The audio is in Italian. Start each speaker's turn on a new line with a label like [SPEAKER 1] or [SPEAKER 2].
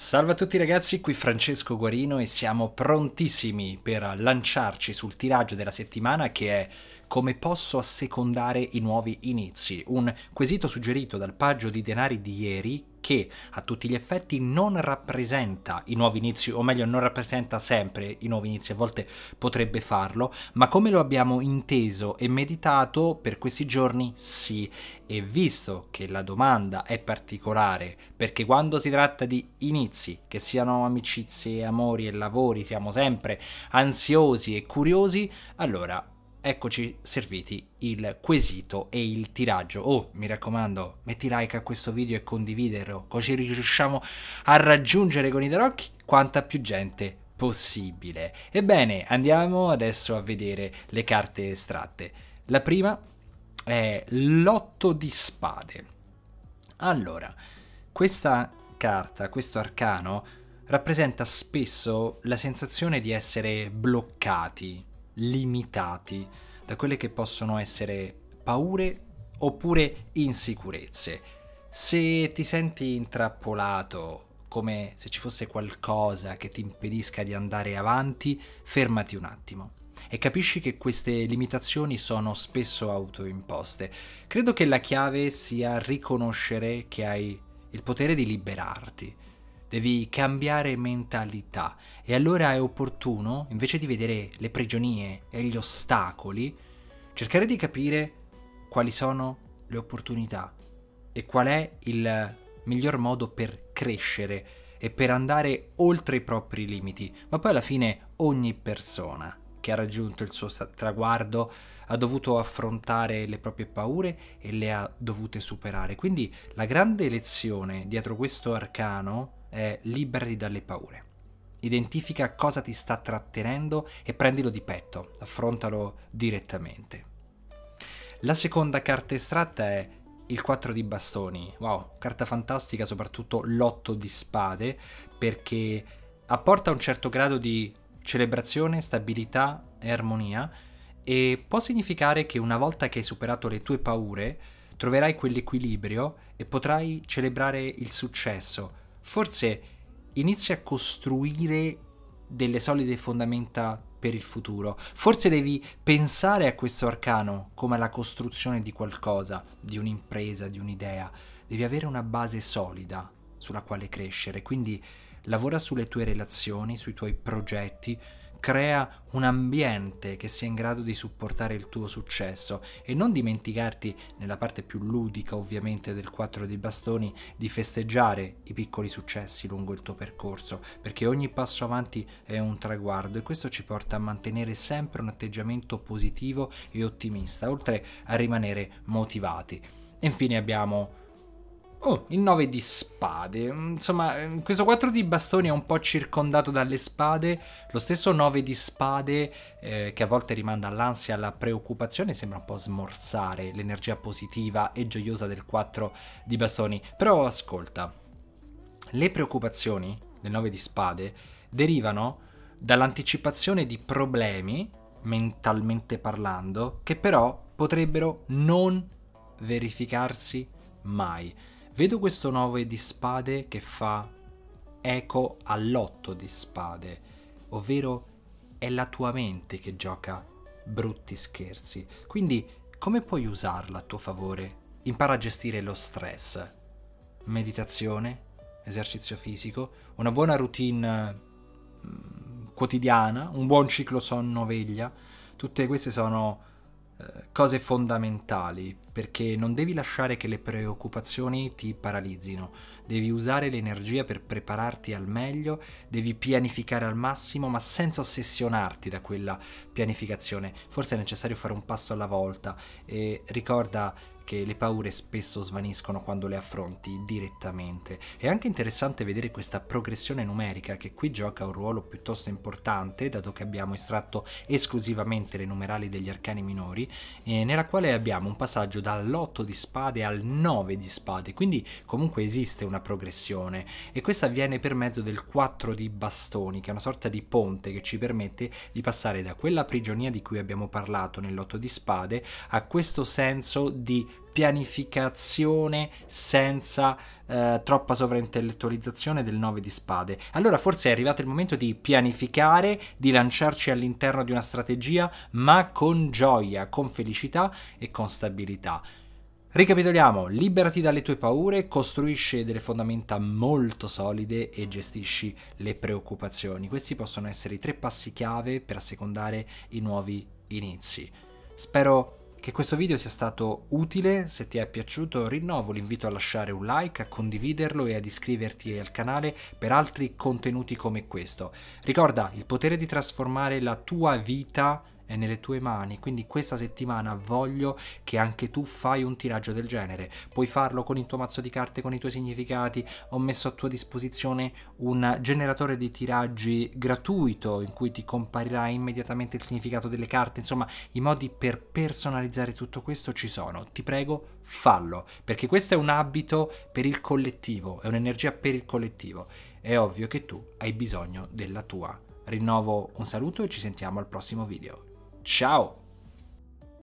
[SPEAKER 1] Salve a tutti ragazzi, qui Francesco Guarino e siamo prontissimi per lanciarci sul tiraggio della settimana che è come posso assecondare i nuovi inizi, un quesito suggerito dal paggio di denari di ieri che a tutti gli effetti non rappresenta i nuovi inizi, o meglio non rappresenta sempre i nuovi inizi, a volte potrebbe farlo, ma come lo abbiamo inteso e meditato per questi giorni sì. E visto che la domanda è particolare, perché quando si tratta di inizi, che siano amicizie, amori e lavori, siamo sempre ansiosi e curiosi, allora eccoci serviti il quesito e il tiraggio. Oh, mi raccomando, metti like a questo video e condividerlo, così riusciamo a raggiungere con i tarocchi quanta più gente possibile. Ebbene, andiamo adesso a vedere le carte estratte. La prima è l'otto di spade. Allora, questa carta, questo arcano, rappresenta spesso la sensazione di essere bloccati, limitati da quelle che possono essere paure oppure insicurezze. Se ti senti intrappolato, come se ci fosse qualcosa che ti impedisca di andare avanti, fermati un attimo e capisci che queste limitazioni sono spesso autoimposte. Credo che la chiave sia riconoscere che hai il potere di liberarti devi cambiare mentalità e allora è opportuno, invece di vedere le prigionie e gli ostacoli, cercare di capire quali sono le opportunità e qual è il miglior modo per crescere e per andare oltre i propri limiti, ma poi alla fine ogni persona che ha raggiunto il suo traguardo ha dovuto affrontare le proprie paure e le ha dovute superare. Quindi la grande lezione dietro questo arcano eh, liberi dalle paure. Identifica cosa ti sta trattenendo e prendilo di petto, affrontalo direttamente. La seconda carta estratta è il 4 di bastoni. Wow, carta fantastica, soprattutto l'8 di spade, perché apporta un certo grado di celebrazione, stabilità e armonia e può significare che una volta che hai superato le tue paure, troverai quell'equilibrio e potrai celebrare il successo, forse inizi a costruire delle solide fondamenta per il futuro. Forse devi pensare a questo arcano come alla costruzione di qualcosa, di un'impresa, di un'idea. Devi avere una base solida sulla quale crescere, quindi lavora sulle tue relazioni, sui tuoi progetti, crea un ambiente che sia in grado di supportare il tuo successo e non dimenticarti nella parte più ludica ovviamente del 4 dei bastoni di festeggiare i piccoli successi lungo il tuo percorso perché ogni passo avanti è un traguardo e questo ci porta a mantenere sempre un atteggiamento positivo e ottimista oltre a rimanere motivati. E infine abbiamo Oh, il 9 di spade. Mm, insomma, mm, questo 4 di bastoni è un po' circondato dalle spade. Lo stesso 9 di spade, eh, che a volte rimanda all'ansia, alla preoccupazione, sembra un po' smorzare l'energia positiva e gioiosa del 4 di bastoni. Però ascolta, le preoccupazioni del 9 di spade derivano dall'anticipazione di problemi, mentalmente parlando, che però potrebbero non verificarsi mai. Vedo questo 9 di spade che fa eco all'8 di spade, ovvero è la tua mente che gioca brutti scherzi. Quindi come puoi usarla a tuo favore? Impara a gestire lo stress. Meditazione, esercizio fisico, una buona routine mm, quotidiana, un buon ciclo sonno-veglia. Tutte queste sono eh, cose fondamentali perché non devi lasciare che le preoccupazioni ti paralizzino, devi usare l'energia per prepararti al meglio, devi pianificare al massimo ma senza ossessionarti da quella pianificazione, forse è necessario fare un passo alla volta e ricorda perché le paure spesso svaniscono quando le affronti direttamente. È anche interessante vedere questa progressione numerica che qui gioca un ruolo piuttosto importante, dato che abbiamo estratto esclusivamente le numerali degli arcani minori, eh, nella quale abbiamo un passaggio dall'8 di spade al 9 di spade, quindi comunque esiste una progressione e questa avviene per mezzo del 4 di bastoni, che è una sorta di ponte che ci permette di passare da quella prigionia di cui abbiamo parlato nell'otto di spade a questo senso di pianificazione senza eh, troppa sovraintellettualizzazione del 9 di spade. Allora forse è arrivato il momento di pianificare, di lanciarci all'interno di una strategia, ma con gioia, con felicità e con stabilità. Ricapitoliamo, liberati dalle tue paure, costruisci delle fondamenta molto solide e gestisci le preoccupazioni. Questi possono essere i tre passi chiave per assecondare i nuovi inizi. Spero che questo video sia stato utile, se ti è piaciuto rinnovo l'invito a lasciare un like, a condividerlo e ad iscriverti al canale per altri contenuti come questo. Ricorda il potere di trasformare la tua vita è nelle tue mani, quindi questa settimana voglio che anche tu fai un tiraggio del genere. Puoi farlo con il tuo mazzo di carte, con i tuoi significati. Ho messo a tua disposizione un generatore di tiraggi gratuito in cui ti comparirà immediatamente il significato delle carte, insomma, i modi per personalizzare tutto questo ci sono. Ti prego, fallo, perché questo è un abito per il collettivo, è un'energia per il collettivo. È ovvio che tu hai bisogno della tua. Rinnovo un saluto e ci sentiamo al prossimo video. Tchau!